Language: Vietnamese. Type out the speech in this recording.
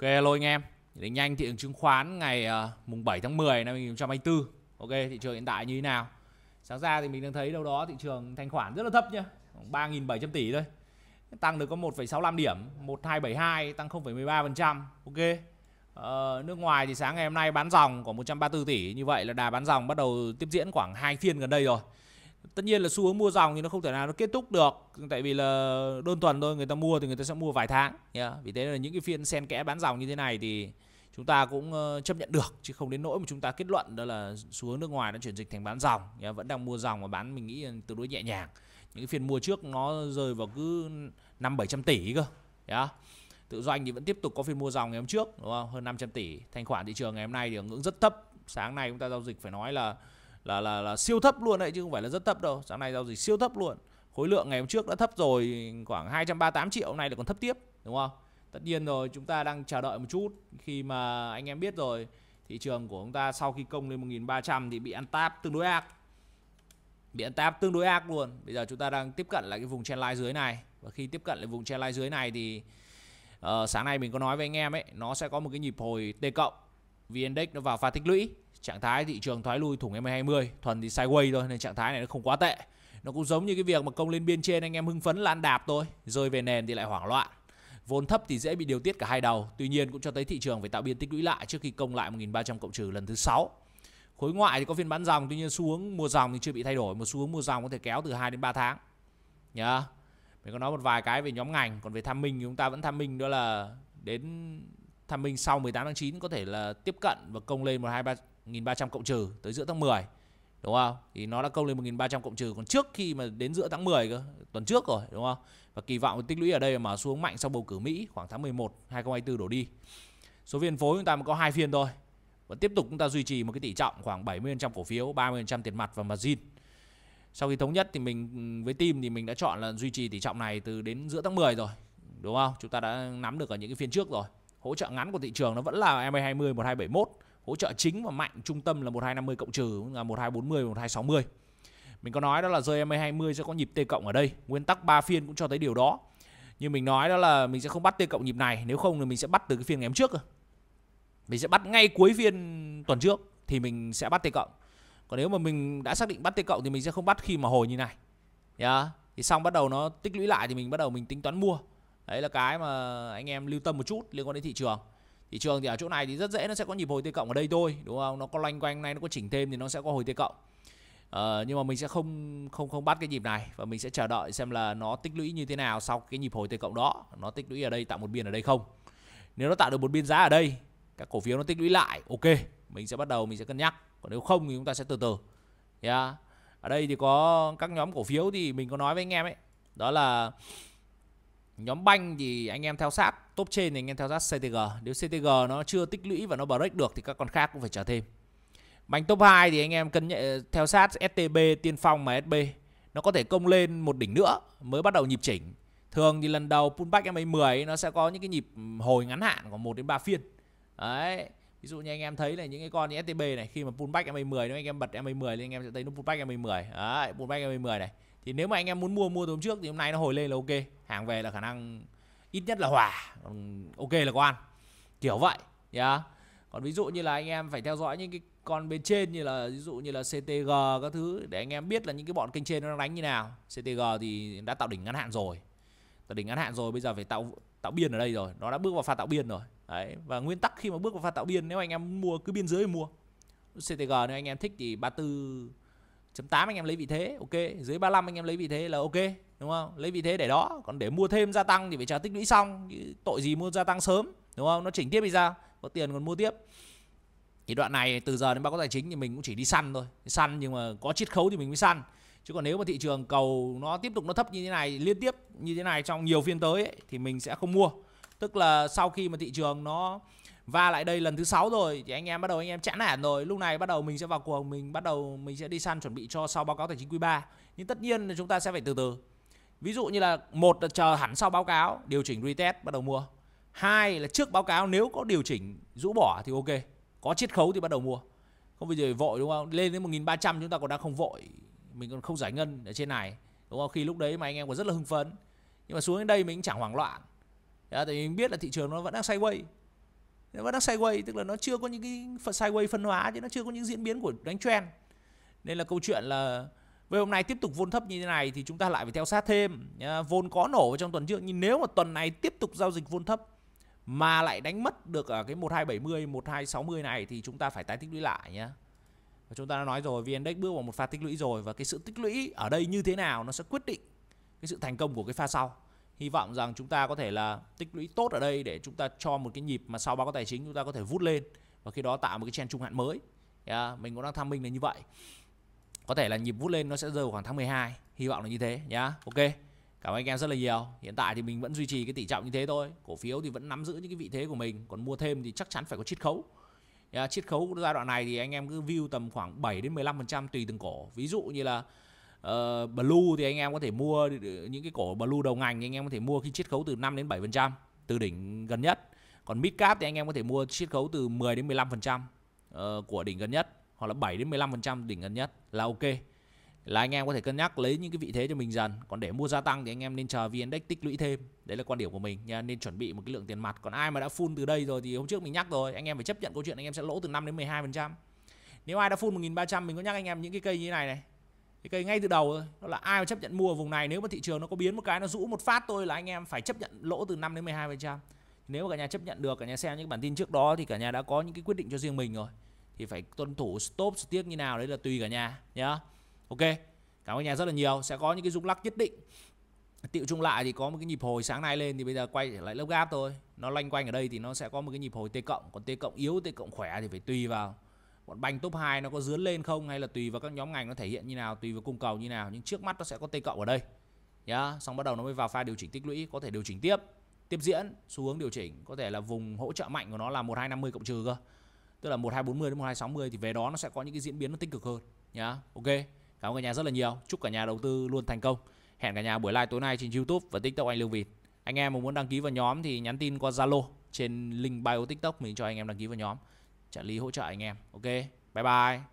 Ok hello anh em để nhanh thị trường chứng khoán ngày uh, mùng 7 tháng 10 năm 2024 Ok thị trường hiện tại như thế nào Sáng ra thì mình đang thấy đâu đó thị trường thanh khoản rất là thấp nhá 3.700 tỷ thôi Tăng được có 1,65 điểm 1272 tăng 0,13% Ok uh, Nước ngoài thì sáng ngày hôm nay bán dòng khoảng 134 tỷ Như vậy là đà bán dòng bắt đầu tiếp diễn khoảng hai phiên gần đây rồi tất nhiên là xu hướng mua dòng thì nó không thể nào nó kết thúc được tại vì là đơn thuần thôi người ta mua thì người ta sẽ mua vài tháng yeah. vì thế là những cái phiên sen kẽ bán dòng như thế này thì chúng ta cũng ờ, chấp nhận được chứ không đến nỗi mà chúng ta kết luận đó là xu hướng nước ngoài đã chuyển dịch thành bán dòng yeah. vẫn đang mua dòng và bán mình nghĩ tương đối nhẹ nhàng những cái phiên mua trước nó rơi vào cứ năm bảy trăm tỷ cơ yeah. tự doanh thì vẫn tiếp tục có phiên mua dòng ngày hôm trước đúng không hơn 500 tỷ thanh khoản thị trường ngày hôm nay thì ở ngưỡng rất thấp sáng nay chúng ta giao dịch phải nói là là là là siêu thấp luôn đấy chứ không phải là rất thấp đâu sáng nay giao dịch siêu thấp luôn khối lượng ngày hôm trước đã thấp rồi khoảng 238 triệu hôm nay lại còn thấp tiếp đúng không tất nhiên rồi chúng ta đang chờ đợi một chút khi mà anh em biết rồi thị trường của chúng ta sau khi công lên 1300 thì bị ăn táp tương đối ác bị ăn táp tương đối ác luôn bây giờ chúng ta đang tiếp cận lại cái vùng trendline dưới này và khi tiếp cận lại vùng trendline dưới này thì uh, sáng nay mình có nói với anh em ấy nó sẽ có một cái nhịp hồi T cộng VN Index nó vào pha tích lũy trạng thái thị trường thoái lui thủng M20 thuần thì sideways thôi nên trạng thái này nó không quá tệ nó cũng giống như cái việc mà công lên biên trên anh em hưng phấn lan đạp thôi rơi về nền thì lại hoảng loạn vốn thấp thì dễ bị điều tiết cả hai đầu tuy nhiên cũng cho thấy thị trường phải tạo biên tích lũy lại trước khi công lại 1.300 cộng trừ lần thứ sáu khối ngoại thì có phiên bán dòng tuy nhiên xu hướng mua dòng thì chưa bị thay đổi một xu hướng mua dòng có thể kéo từ 2 đến 3 tháng nhá mình có nói một vài cái về nhóm ngành còn về tham minh thì chúng ta vẫn tham minh đó là đến tham minh sau 18 tháng 9 có thể là tiếp cận và công lên một hai ba 1300 cộng trừ tới giữa tháng 10 đúng không? Thì nó đã công lên 1300 cộng trừ còn trước khi mà đến giữa tháng 10 cơ, tuần trước rồi đúng không? Và kỳ vọng tích lũy ở đây mà xuống mạnh sau bầu cử Mỹ khoảng tháng 11 2024 đổ đi. Số viên phối chúng ta mới có hai phiên thôi. và tiếp tục chúng ta duy trì một cái tỷ trọng khoảng 70% cổ phiếu, 30% tiền mặt và margin. Sau khi thống nhất thì mình với team thì mình đã chọn là duy trì tỷ trọng này từ đến giữa tháng 10 rồi, đúng không? Chúng ta đã nắm được ở những cái phiên trước rồi. Hỗ trợ ngắn của thị trường nó vẫn là MA20 1271 hỗ trợ chính và mạnh trung tâm là 1250 cộng trừ là 1240 1260 mình có nói đó là rơi MA 20 sẽ có nhịp T cộng ở đây nguyên tắc 3 phiên cũng cho thấy điều đó như mình nói đó là mình sẽ không bắt T cộng nhịp này nếu không thì mình sẽ bắt từ cái phiên ngày hôm trước mình sẽ bắt ngay cuối phiên tuần trước thì mình sẽ bắt T cộng còn nếu mà mình đã xác định bắt T cộng thì mình sẽ không bắt khi mà hồi như này yeah. thì xong bắt đầu nó tích lũy lại thì mình bắt đầu mình tính toán mua đấy là cái mà anh em lưu tâm một chút liên quan đến thị trường thị trường thì ở chỗ này thì rất dễ nó sẽ có nhịp hồi tê cộng ở đây thôi đúng không nó có loanh quanh này nó có chỉnh thêm thì nó sẽ có hồi tê cộng Ờ, nhưng mà mình sẽ không không không bắt cái nhịp này và mình sẽ chờ đợi xem là nó tích lũy như thế nào sau cái nhịp hồi tê cộng đó nó tích lũy ở đây tạo một biên ở đây không nếu nó tạo được một biên giá ở đây các cổ phiếu nó tích lũy lại ok mình sẽ bắt đầu mình sẽ cân nhắc còn nếu không thì chúng ta sẽ từ từ yeah. ở đây thì có các nhóm cổ phiếu thì mình có nói với anh em ấy đó là nhóm banh thì anh em theo sát top trên thì anh em theo sát CTG nếu CTG nó chưa tích lũy và nó break được thì các con khác cũng phải chờ thêm banh top 2 thì anh em cân nhẹ theo sát STB tiên phong mà SB nó có thể công lên một đỉnh nữa mới bắt đầu nhịp chỉnh thường thì lần đầu pullback em ấy 10 nó sẽ có những cái nhịp hồi ngắn hạn của 1 đến 3 phiên đấy ví dụ như anh em thấy là những cái con như STB này khi mà pullback em ấy 10 nếu anh em bật em ấy 10 lên anh em sẽ thấy nó pullback em ấy 10 đấy pullback em ấy 10 này thì nếu mà anh em muốn mua mua hôm trước thì hôm nay nó hồi lên là ok hàng về là khả năng ít nhất là hòa ok là có ăn kiểu vậy nhá yeah. còn ví dụ như là anh em phải theo dõi những cái con bên trên như là ví dụ như là CTG các thứ để anh em biết là những cái bọn kênh trên nó đang đánh như nào CTG thì đã tạo đỉnh ngắn hạn rồi tạo đỉnh ngắn hạn rồi bây giờ phải tạo tạo biên ở đây rồi nó đã bước vào pha tạo biên rồi đấy và nguyên tắc khi mà bước vào pha tạo biên nếu anh em mua cứ biên dưới thì mua CTG nếu anh em thích thì 34 chấm 8 anh em lấy vị thế ok dưới 35 anh em lấy vị thế là ok đúng không lấy vị thế để đó còn để mua thêm gia tăng thì phải chờ tích lũy xong tội gì mua gia tăng sớm đúng không nó chỉnh tiếp đi ra có tiền còn mua tiếp thì đoạn này từ giờ đến báo cáo tài chính thì mình cũng chỉ đi săn thôi săn nhưng mà có chiết khấu thì mình mới săn chứ còn nếu mà thị trường cầu nó tiếp tục nó thấp như thế này liên tiếp như thế này trong nhiều phiên tới ấy, thì mình sẽ không mua tức là sau khi mà thị trường nó và lại đây lần thứ sáu rồi thì anh em bắt đầu anh em chán nản rồi lúc này bắt đầu mình sẽ vào cuộc mình bắt đầu mình sẽ đi săn chuẩn bị cho sau báo cáo tài chính quý 3 nhưng tất nhiên là chúng ta sẽ phải từ từ ví dụ như là một là chờ hẳn sau báo cáo điều chỉnh retest bắt đầu mua hai là trước báo cáo nếu có điều chỉnh rũ bỏ thì ok có chiết khấu thì bắt đầu mua không bây giờ vội đúng không lên đến 1300 chúng ta còn đang không vội mình còn không giải ngân ở trên này đúng không khi lúc đấy mà anh em còn rất là hưng phấn nhưng mà xuống đến đây mình cũng chẳng hoảng loạn đó, thì mình biết là thị trường nó vẫn đang sideways nó vẫn đang sideways tức là nó chưa có những cái phần sideways phân hóa chứ nó chưa có những diễn biến của đánh trend nên là câu chuyện là về hôm nay tiếp tục vôn thấp như thế này thì chúng ta lại phải theo sát thêm vôn có nổ trong tuần trước nhưng nếu mà tuần này tiếp tục giao dịch vôn thấp mà lại đánh mất được ở cái 1270, 1260 này thì chúng ta phải tái tích lũy lại nhé. Và chúng ta đã nói rồi, VN Index bước vào một pha tích lũy rồi và cái sự tích lũy ở đây như thế nào nó sẽ quyết định cái sự thành công của cái pha sau hy vọng rằng chúng ta có thể là tích lũy tốt ở đây để chúng ta cho một cái nhịp mà sau báo cáo tài chính chúng ta có thể vút lên và khi đó tạo một cái trend trung hạn mới yeah, dạ, mình cũng đang tham minh là như vậy có thể là nhịp vút lên nó sẽ rơi vào khoảng tháng 12 hy vọng là như thế nhá yeah. ok cảm ơn anh em rất là nhiều hiện tại thì mình vẫn duy trì cái tỷ trọng như thế thôi cổ phiếu thì vẫn nắm giữ những cái vị thế của mình còn mua thêm thì chắc chắn phải có chiết khấu yeah, dạ, chiết khấu giai đoạn này thì anh em cứ view tầm khoảng 7 đến 15 phần trăm tùy từng cổ ví dụ như là uh, blue thì anh em có thể mua những cái cổ blue đầu ngành anh em có thể mua khi chiết khấu từ 5 đến 7% từ đỉnh gần nhất. Còn mid cap thì anh em có thể mua chiết khấu từ 10 đến 15% uh, ờ, của đỉnh gần nhất hoặc là 7 đến 15% đỉnh gần nhất là ok. Là anh em có thể cân nhắc lấy những cái vị thế cho mình dần. Còn để mua gia tăng thì anh em nên chờ VN tích lũy thêm. Đấy là quan điểm của mình nên chuẩn bị một cái lượng tiền mặt. Còn ai mà đã full từ đây rồi thì hôm trước mình nhắc rồi, anh em phải chấp nhận câu chuyện anh em sẽ lỗ từ 5 đến 12%. Nếu ai đã full 1300 mình có nhắc anh em những cái cây như thế này này cái cây ngay từ đầu thôi nó là ai mà chấp nhận mua vùng này nếu mà thị trường nó có biến một cái nó rũ một phát tôi là anh em phải chấp nhận lỗ từ 5 đến 12 phần trăm nếu mà cả nhà chấp nhận được cả nhà xem những bản tin trước đó thì cả nhà đã có những cái quyết định cho riêng mình rồi thì phải tuân thủ stop tiếc như nào đấy là tùy cả nhà nhá ok cảm ơn nhà rất là nhiều sẽ có những cái rung lắc nhất định tiệu chung lại thì có một cái nhịp hồi sáng nay lên thì bây giờ quay trở lại lớp gáp thôi nó loanh quanh ở đây thì nó sẽ có một cái nhịp hồi t cộng còn t cộng yếu t cộng khỏe thì phải tùy vào bọn banh top 2 nó có dướn lên không hay là tùy vào các nhóm ngành nó thể hiện như nào tùy vào cung cầu như nào nhưng trước mắt nó sẽ có tây cộng ở đây nhá xong bắt đầu nó mới vào pha điều chỉnh tích lũy có thể điều chỉnh tiếp tiếp diễn xu hướng điều chỉnh có thể là vùng hỗ trợ mạnh của nó là một hai 1250 cộng trừ cơ tức là một hai bốn mươi đến một hai sáu mươi thì về đó nó sẽ có những cái diễn biến nó tích cực hơn nhá ok cảm ơn cả nhà rất là nhiều chúc cả nhà đầu tư luôn thành công hẹn cả nhà buổi live tối nay trên youtube và tiktok anh lưu việt anh em muốn đăng ký vào nhóm thì nhắn tin qua zalo trên link bio tiktok mình cho anh em đăng ký vào nhóm trợ lý hỗ trợ anh em ok bye bye